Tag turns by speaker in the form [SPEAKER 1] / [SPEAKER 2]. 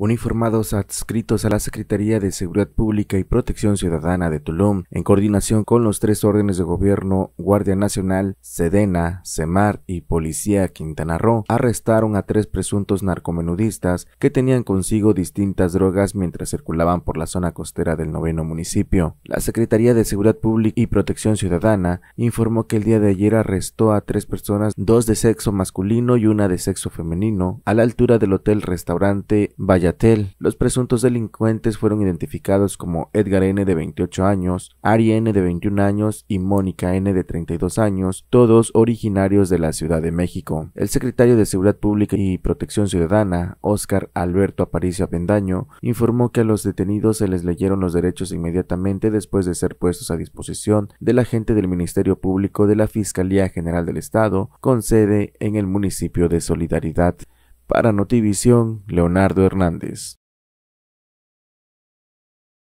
[SPEAKER 1] uniformados adscritos a la Secretaría de Seguridad Pública y Protección Ciudadana de Tulum, en coordinación con los tres órdenes de gobierno, Guardia Nacional, Sedena, Semar y Policía Quintana Roo, arrestaron a tres presuntos narcomenudistas que tenían consigo distintas drogas mientras circulaban por la zona costera del noveno municipio. La Secretaría de Seguridad Pública y Protección Ciudadana informó que el día de ayer arrestó a tres personas, dos de sexo masculino y una de sexo femenino, a la altura del hotel restaurante Valladolid los presuntos delincuentes fueron identificados como Edgar N. de 28 años, Ari N. de 21 años y Mónica N. de 32 años, todos originarios de la Ciudad de México. El secretario de Seguridad Pública y Protección Ciudadana, Óscar Alberto Aparicio Apendaño, informó que a los detenidos se les leyeron los derechos inmediatamente después de ser puestos a disposición de la del Ministerio Público de la Fiscalía General del Estado, con sede en el municipio de Solidaridad. Para Notivisión, Leonardo Hernández.